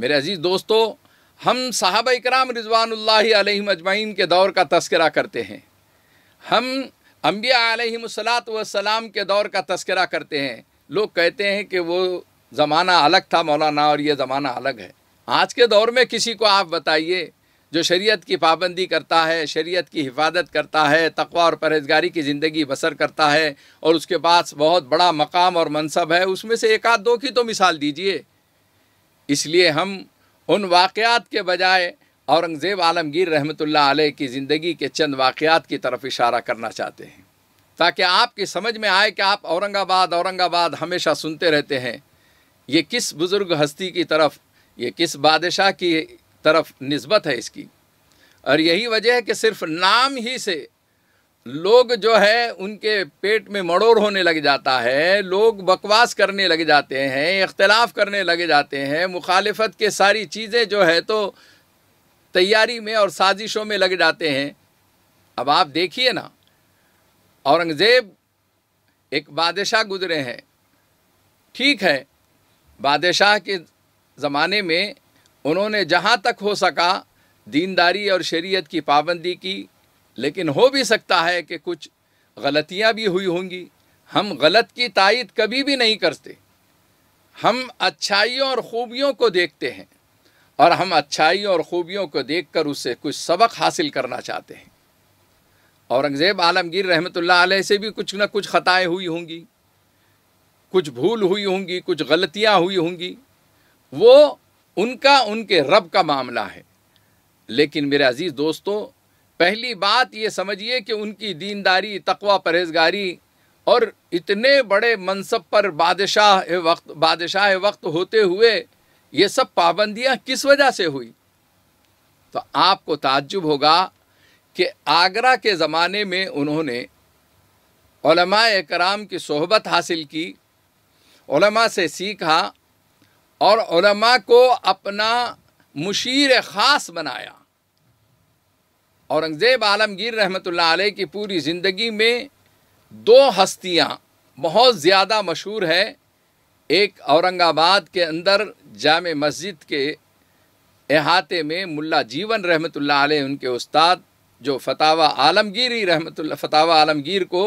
मेरे अजीज़ दोस्तों हम साहब कराम रिजवान अजमाइन के दौर का तस्करा करते हैं हम अम्बिया आलत सलाम के दौर का तस्करा करते हैं लोग कहते हैं कि वो ज़माना अलग था मौलाना और ये ज़माना अलग है आज के दौर में किसी को आप बताइए जो शरीयत की पाबंदी करता है शरीयत की हिफाजत करता है तकवा और परहेजगारी की ज़िंदगी बसर करता है और उसके पास बहुत बड़ा मकाम और मनसब है उसमें से एक आध दो की तो मिसाल दीजिए इसलिए हम उन वाक़ात के बजाय औरंगज़ेब आलमगीर रहमत आलह की ज़िंदगी के चंद वाक़ात की तरफ इशारा करना चाहते हैं ताकि आपकी समझ में आए कि आप औरंगाबाद औरंगाबाद हमेशा सुनते रहते हैं ये किस बुज़ुर्ग हस्ती की तरफ ये किस बादशाह की तरफ नस्बत है इसकी और यही वजह है कि सिर्फ नाम ही से लोग जो है उनके पेट में मड़ोर होने लग जाता है लोग बकवास करने लग जाते हैं इख्तलाफ करने लगे जाते हैं मुखालफत के सारी चीज़ें जो है तो तैयारी में और साजिशों में लग जाते हैं अब आप देखिए ना औरंगज़ेब एक बादशाह गुजरे हैं ठीक है बादशाह के ज़माने में उन्होंने जहाँ तक हो सका दीनदारी और शरीयत की पाबंदी की लेकिन हो भी सकता है कि कुछ गलतियाँ भी हुई होंगी हम गलत की तायद कभी भी नहीं करते हम अच्छाइयों और ख़ूबियों को देखते हैं और हम अच्छाइयों और ख़ूबियों को देखकर उससे कुछ सबक हासिल करना चाहते हैं औरंगज़ेब आलमगीर रहमत से भी कुछ ना कुछ ख़ताएँ हुई होंगी कुछ भूल हुई होंगी कुछ गलतियाँ हुई होंगी वो उनका उनके रब का मामला है लेकिन मेरे अज़ीज़ दोस्तों पहली बात ये समझिए कि उनकी दीनदारी तकवा परहेजगारी और इतने बड़े मनसब पर बादशाह वक्त बादशाह वक्त होते हुए ये सब पाबंदियाँ किस वजह से हुई तो आपको ताज्जुब होगा कि आगरा के ज़माने में उन्होंने कराम की सोहबत हासिल की से सीखा और उलमा को अपना मुशीर ख़ास बनाया औरंगज़ेब आलमगीर रहमत आलह की पूरी ज़िंदगी में दो हस्तियाँ बहुत ज़्यादा मशहूर है एक औरंगाबाद के अंदर जाम मस्जिद के अहाते में मुल्ला जीवन रहमत आलह उनके उस्ताद जो फतावा ही रहमत फतावा आलमगीर को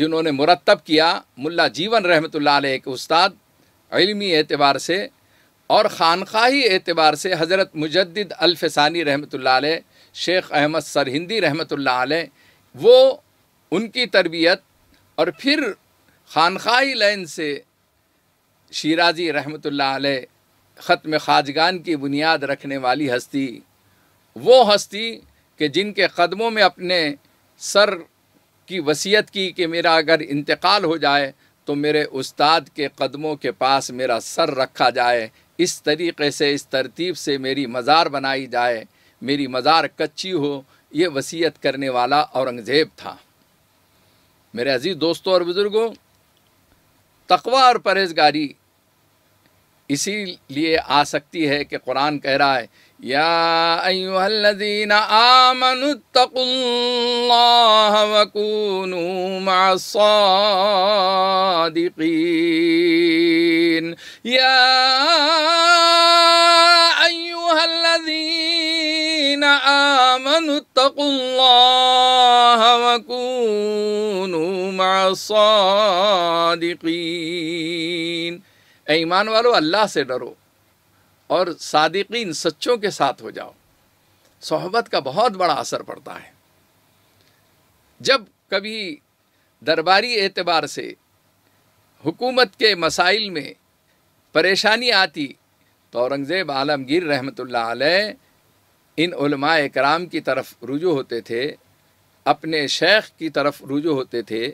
जिन्होंने मुरतब किया मुल्ला जीवन रहमत आल एक उस्ताद इलमी एतबार से और ख़ानख़ाही एतबार से हज़रत मुजद अलफ़ानी रहमत शेख अहमद सरहिंदी रहमत वो उनकी तरबियत और फिर ख़ानख़ाही लाइन से शराजी रहमत ख़त्म खाजगान की बुनियाद रखने वाली हस्ती वो हस्ती कि जिनके कदमों में अपने सर की वसीयत की कि मेरा अगर इंतकाल हो जाए तो मेरे उस्ताद के कदमों के पास मेरा सर रखा जाए इस तरीक़े से इस तरतीब से मेरी मज़ार बनाई जाए मेरी मज़ार कच्ची हो ये वसीयत करने वाला औरंगज़ेब था मेरे अज़ीज़ दोस्तों और बुज़ुर्गों तकवा और परहेजगारी اسی لیے آ سکتی ہے کہ قرآن کہہ رہا ہے یا ایوہ الذین آمنوا اتقوا اللہ وکونوا مع الصادقین یا ایوہ الذین آمنوا اتقوا اللہ وکونوا مع الصادقین ईमान वालों अल्लाह से डरो और सादिकीन सच्चों के साथ हो जाओ सोहबत का बहुत बड़ा असर पड़ता है जब कभी दरबारी एतबार से हुकूमत के मसाइल में परेशानी आती तो औरंगज़ेब आलमगीर रहमत इन कराम की तरफ रुजू होते थे अपने शेख की तरफ रुजू होते थे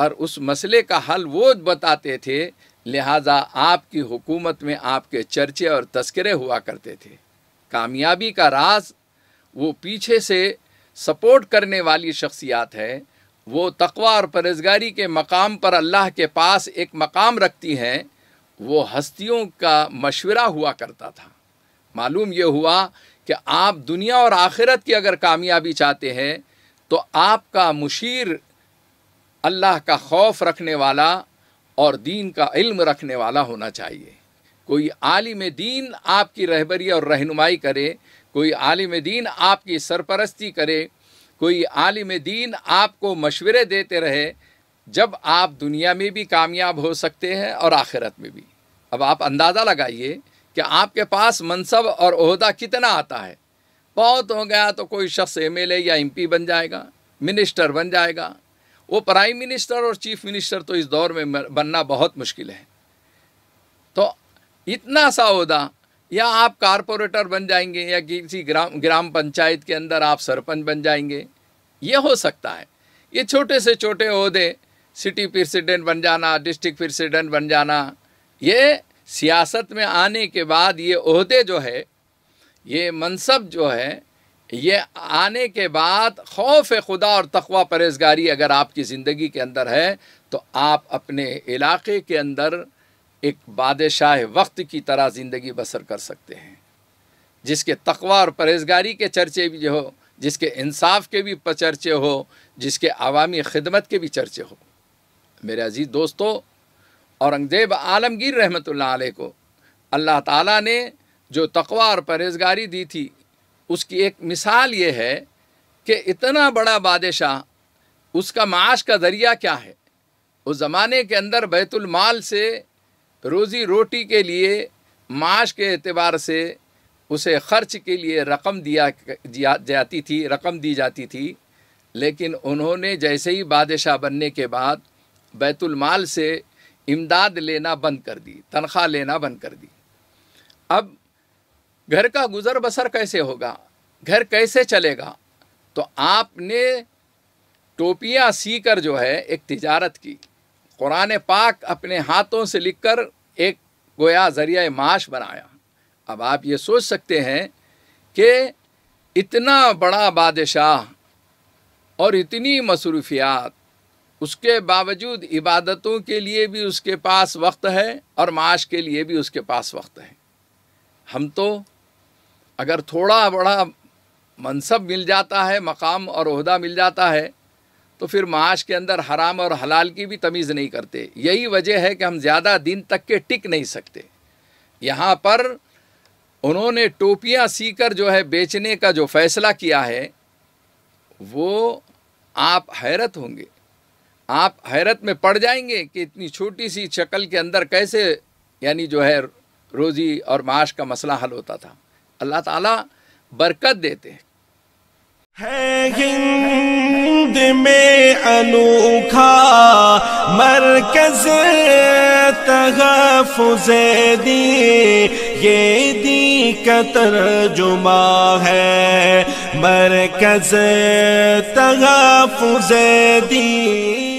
और उस मसले का हल वो बताते थे लिहाजा आपकी हुकूमत में आपके चर्चे और तस्करे हुआ करते थे कामयाबी का राज वो पीछे से सपोर्ट करने वाली शख्सियात है वो तकवा और परहेजगारी के मकाम पर अल्लाह के पास एक मकाम रखती हैं वो हस्तियों का मशवरा हुआ करता था मालूम ये हुआ कि आप दुनिया और आखिरत की अगर कामयाबी चाहते हैं तो आपका मुशीर अल्लाह का खौफ रखने वाला और दीन का इल्म रखने वाला होना चाहिए कोई आलिम दीन आपकी रहबरी और रहनुमाई करे कोई आलिम दीन आपकी सरपरस्ती करे कोई आलिम दीन आपको मशवरे देते रहे जब आप दुनिया में भी कामयाब हो सकते हैं और आखिरत में भी अब आप अंदाज़ा लगाइए कि आपके पास मनसब और अहदा कितना आता है बहुत हो गया तो कोई शख्स एम या एम बन जाएगा मिनिस्टर बन जाएगा वो प्राइम मिनिस्टर और चीफ मिनिस्टर तो इस दौर में बनना बहुत मुश्किल है तो इतना सा होदा या आप कारपोरेटर बन जाएंगे या किसी ग्राम ग्राम पंचायत के अंदर आप सरपंच बन जाएंगे ये हो सकता है ये छोटे से छोटे अहदे सिटी प्रेसिडेंट बन जाना डिस्ट्रिक्ट प्रेसिडेंट बन जाना ये सियासत में आने के बाद ये अहदे जो है ये मनसब जो है ये आने के बाद खौफ खुदा और तखवा परहेजगारी अगर आपकी ज़िंदगी के अंदर है तो आप अपने इलाके के अंदर एक बादशाह वक्त की तरह ज़िंदगी बसर कर सकते हैं जिसके तकवा और परहेजगारी के चर्चे भी हो जिसके इंसाफ के भी चर्चे हो जिसके अवामी खिदमत के भी चर्चे हो मेरे अजीज़ दोस्तों औरंगज़ेब आलमगीर रहमत ला को अल्लाह ताला ने जो तकवा और परहेजगारी दी थी उसकी एक मिसाल ये है कि इतना बड़ा बादशाह उसका माश का ज़रिया क्या है उस ज़माने के अंदर बैतुलमाल से रोज़ी रोटी के लिए माश के अतबार से उसे खर्च के लिए रकम दिया जाती थी रकम दी जाती थी लेकिन उन्होंने जैसे ही बादशाह बनने के बाद बैतुलमाल से इमदाद लेना बंद कर दी तनख्वाह लेना बंद कर दी अब घर का गुजर बसर कैसे होगा घर कैसे चलेगा तो आपने टोपियाँ सी कर जो है एक तिजारत की कुरान पाक अपने हाथों से लिख कर एक गोया ज़रिया माश बनाया अब आप ये सोच सकते हैं कि इतना बड़ा बादशाह और इतनी मसरूफियात उसके बावजूद इबादतों के लिए भी उसके पास वक्त है और माश के लिए भी उसके पास वक्त है हम तो अगर थोड़ा बड़ा मनसब मिल जाता है मकाम और अहदा मिल जाता है तो फिर माश के अंदर हराम और हलाल की भी तमीज़ नहीं करते यही वजह है कि हम ज़्यादा दिन तक के टिक नहीं सकते यहाँ पर उन्होंने टोपियाँ सीकर जो है बेचने का जो फ़ैसला किया है वो आप हैरत होंगे आप हैरत में पड़ जाएंगे कि इतनी छोटी सी शक्ल के अंदर कैसे यानी जो है रोज़ी और माश का मसला हल होता था अल्लाह ताला बरकत देते हैं है हिंद में अनोखा मरकज तहफुज दी ये दी कतर जुमा है मरकज तहफुज दी